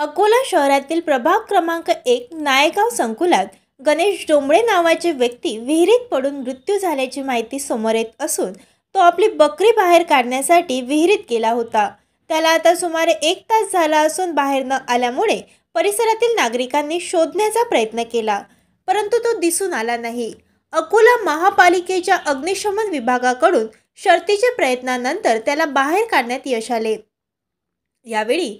अकोला शहरातील प्रभाग क्रमांक एक नायगाव संकुलात गणेश डोंबळे नावाचे व्यक्ती विहिरीत पडून मृत्यू झाल्याची माहिती समोर येत असून तो आपली बकरी बाहेर काढण्यासाठी विहिरीत गेला होता त्याला आता सुमारे एक तास झाला असून बाहेर न आल्यामुळे परिसरातील नागरिकांनी शोधण्याचा प्रयत्न केला परंतु तो दिसून आला नाही अकोला महापालिकेच्या अग्निशमन विभागाकडून शर्तीच्या प्रयत्नानंतर त्याला बाहेर काढण्यात यश आले यावेळी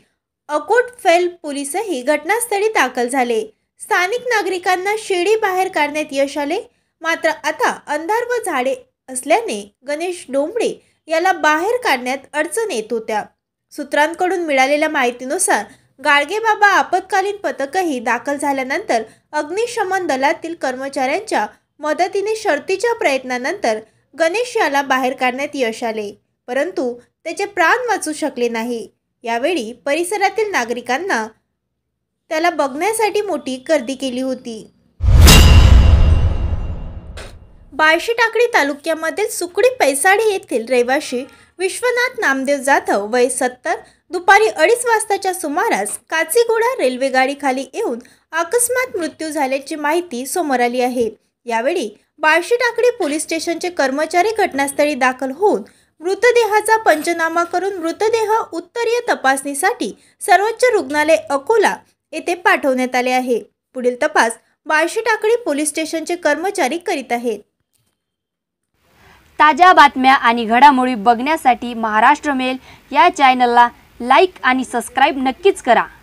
अकोट फेल पोलीसही घटनास्थळी दाखल झाले स्थानिक नागरिकांना शेडी बाहेर काढण्यात यश आले मात्र आता अंधार व झाडे असल्याने गणेश डोंबळे याला बाहेर काढण्यात अडचण येत होत्या सूत्रांकडून मिळालेल्या माहितीनुसार गाडगेबाबा आपत्कालीन पथकही दाखल झाल्यानंतर अग्निशमन दलातील कर्मचाऱ्यांच्या मदतीने शर्तीच्या प्रयत्नानंतर गणेश याला बाहेर काढण्यात यश आले परंतु त्याचे प्राण वाचू शकले नाही यावेळी परिसरातील नागरिकांना त्याला बघण्यासाठी मोठी गर्दी केली होती बाळशी टाकळी तालुक्यामधील सुकडी पैसाडी येथील रहिवाशी विश्वनाथ नामदेव जाधव वय सत्तर दुपारी अडीच वाजताच्या सुमारास काचीगोडा रेल्वे गाडीखाली येऊन अकस्मात मृत्यू झाल्याची माहिती समोर आली आहे यावेळी बाळशी टाकळी पोलीस स्टेशनचे कर्मचारी घटनास्थळी दाखल होऊन मृतदेहाचा पंचनामा करून मृतदेह उत्तरीय तपासणीसाठी सर्वोच्च रुग्णालय अकोला येथे पाठवण्यात आले आहे पुढील तपास बाळशी टाकळी पोलीस स्टेशनचे कर्मचारी करीत आहेत ताज्या बातम्या आणि घडामोडी बघण्यासाठी महाराष्ट्र मेल या चॅनलला लाईक आणि सबस्क्राईब नक्कीच करा